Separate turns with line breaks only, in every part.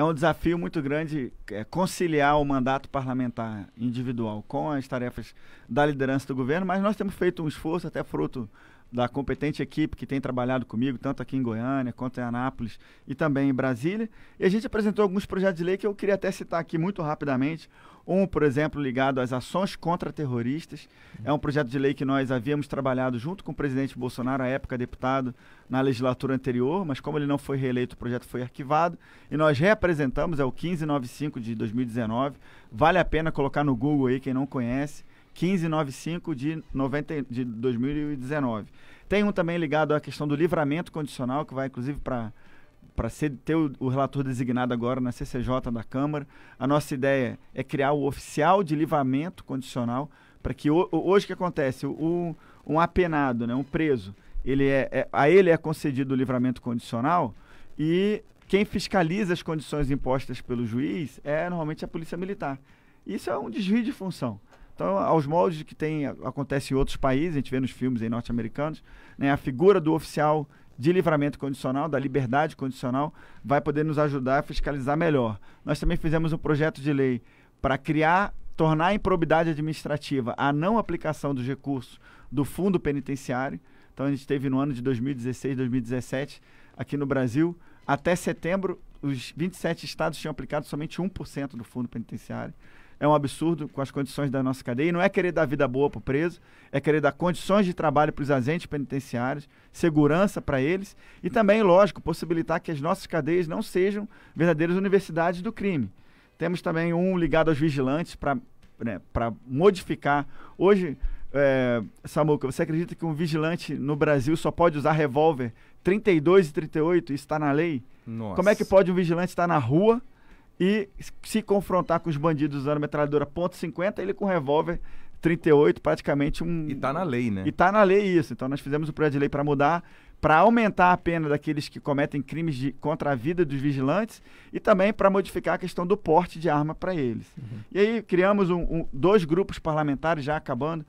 é um desafio muito grande é, conciliar o mandato parlamentar individual com as tarefas da liderança do governo, mas nós temos feito um esforço, até fruto da competente equipe que tem trabalhado comigo, tanto aqui em Goiânia quanto em Anápolis e também em Brasília. E a gente apresentou alguns projetos de lei que eu queria até citar aqui muito rapidamente. Um, por exemplo, ligado às ações contra terroristas. Uhum. É um projeto de lei que nós havíamos trabalhado junto com o presidente Bolsonaro, à época deputado, na legislatura anterior, mas como ele não foi reeleito, o projeto foi arquivado. E nós reapresentamos, é o 1595 de 2019. Vale a pena colocar no Google aí, quem não conhece 1595 de, 90, de 2019. Tem um também ligado à questão do livramento condicional, que vai inclusive para para ter o, o, relator designado agora na CCJ da Câmara. A nossa ideia é criar o oficial de livramento condicional, para que o, hoje que acontece, o, um apenado, né, um preso, ele é, é, a ele é concedido o livramento condicional e quem fiscaliza as condições impostas pelo juiz é normalmente a polícia militar. Isso é um desvio de função. Então, aos moldes que tem, acontece em outros países, a gente vê nos filmes norte-americanos, né, a figura do oficial de livramento condicional, da liberdade condicional, vai poder nos ajudar a fiscalizar melhor. Nós também fizemos um projeto de lei para criar, tornar a improbidade administrativa a não aplicação dos recursos do fundo penitenciário. Então, a gente teve no ano de 2016, 2017, aqui no Brasil, até setembro, os 27 estados tinham aplicado somente 1% do fundo penitenciário é um absurdo com as condições da nossa cadeia. E não é querer dar vida boa para o preso, é querer dar condições de trabalho para os agentes penitenciários, segurança para eles e também, lógico, possibilitar que as nossas cadeias não sejam verdadeiras universidades do crime. Temos também um ligado aos vigilantes para né, modificar. Hoje, é, Samuca, você acredita que um vigilante no Brasil só pode usar revólver 32 e 38? Isso está na lei? Nossa. Como é que pode um vigilante estar na rua e se confrontar com os bandidos usando metralhadora .50, ele com revólver 38, praticamente um... E tá na lei, né? E tá na lei isso. Então nós fizemos o projeto de lei para mudar, para aumentar a pena daqueles que cometem crimes de, contra a vida dos vigilantes e também para modificar a questão do porte de arma para eles. Uhum. E aí criamos um, um, dois grupos parlamentares, já acabando,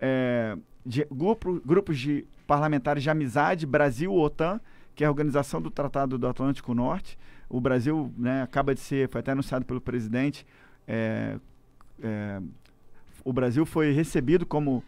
é, de, grupo, grupos de parlamentares de amizade, Brasil-OTAN, que é a organização do Tratado do Atlântico Norte. O Brasil né, acaba de ser, foi até anunciado pelo presidente, é, é, o Brasil foi recebido como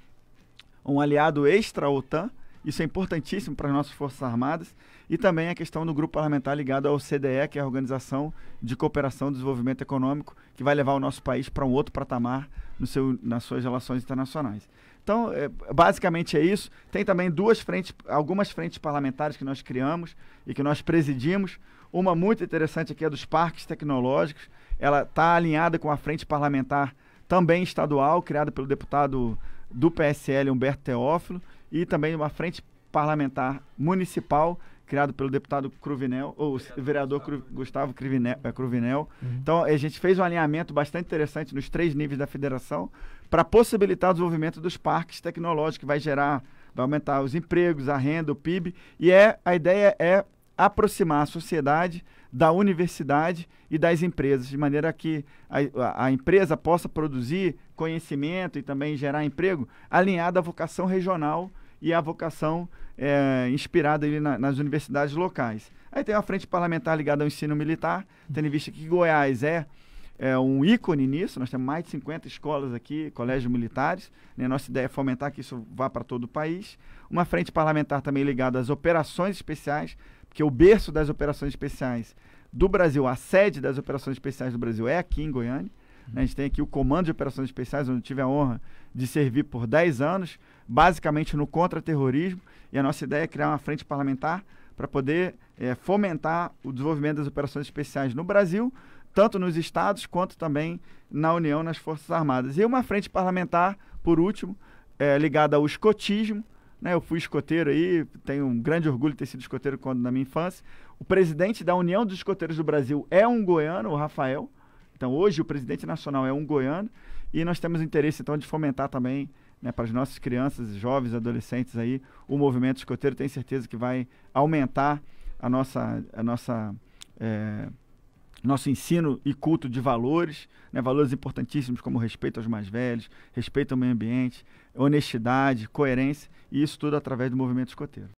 um aliado extra-OTAN, isso é importantíssimo para as nossas Forças Armadas, e também a questão do grupo parlamentar ligado ao CDE, que é a Organização de Cooperação e Desenvolvimento Econômico, que vai levar o nosso país para um outro patamar no seu, nas suas relações internacionais. Então, é, basicamente é isso. Tem também duas frentes, algumas frentes parlamentares que nós criamos e que nós presidimos. Uma muito interessante aqui é dos parques tecnológicos. Ela está alinhada com a frente parlamentar também estadual, criada pelo deputado do PSL Humberto Teófilo, e também uma frente parlamentar municipal criado pelo deputado Cruvinel, ou vereador, vereador Cru, Gustavo Cruvinel. Eh, Cruvinel. Uhum. Então, eh, a gente fez um alinhamento bastante interessante nos três níveis da federação para possibilitar o desenvolvimento dos parques tecnológicos, que vai gerar, vai aumentar os empregos, a renda, o PIB. E é, a ideia é aproximar a sociedade da universidade e das empresas, de maneira que a, a, empresa possa produzir conhecimento e também gerar emprego alinhado à vocação regional e a vocação é, inspirada ali na, nas universidades locais. Aí tem a frente parlamentar ligada ao ensino militar, tendo em vista que Goiás é, é um ícone nisso, nós temos mais de 50 escolas aqui, colégios militares, né? nossa ideia é fomentar que isso vá para todo o país. Uma frente parlamentar também ligada às operações especiais, porque o berço das operações especiais do Brasil, a sede das operações especiais do Brasil é aqui em Goiânia. Né? A gente tem aqui o Comando de Operações Especiais, onde eu tive a honra de servir por 10 anos, basicamente no contra-terrorismo. E a nossa ideia é criar uma frente parlamentar para poder é, fomentar o desenvolvimento das operações especiais no Brasil, tanto nos estados quanto também na União, nas Forças Armadas. E uma frente parlamentar, por último, é, ligada ao escotismo. Né? Eu fui escoteiro aí, tenho um grande orgulho de ter sido escoteiro quando na minha infância. O presidente da União dos Escoteiros do Brasil é um goiano, o Rafael. Então, hoje, o presidente nacional é um goiano e nós temos interesse, então, de fomentar também né, para as nossas crianças, jovens, adolescentes aí, o movimento escoteiro. Tenho certeza que vai aumentar a nossa, a nossa é, nosso ensino e culto de valores, né, valores importantíssimos como respeito aos mais velhos, respeito ao meio ambiente, honestidade, coerência, e isso tudo através do movimento escoteiro.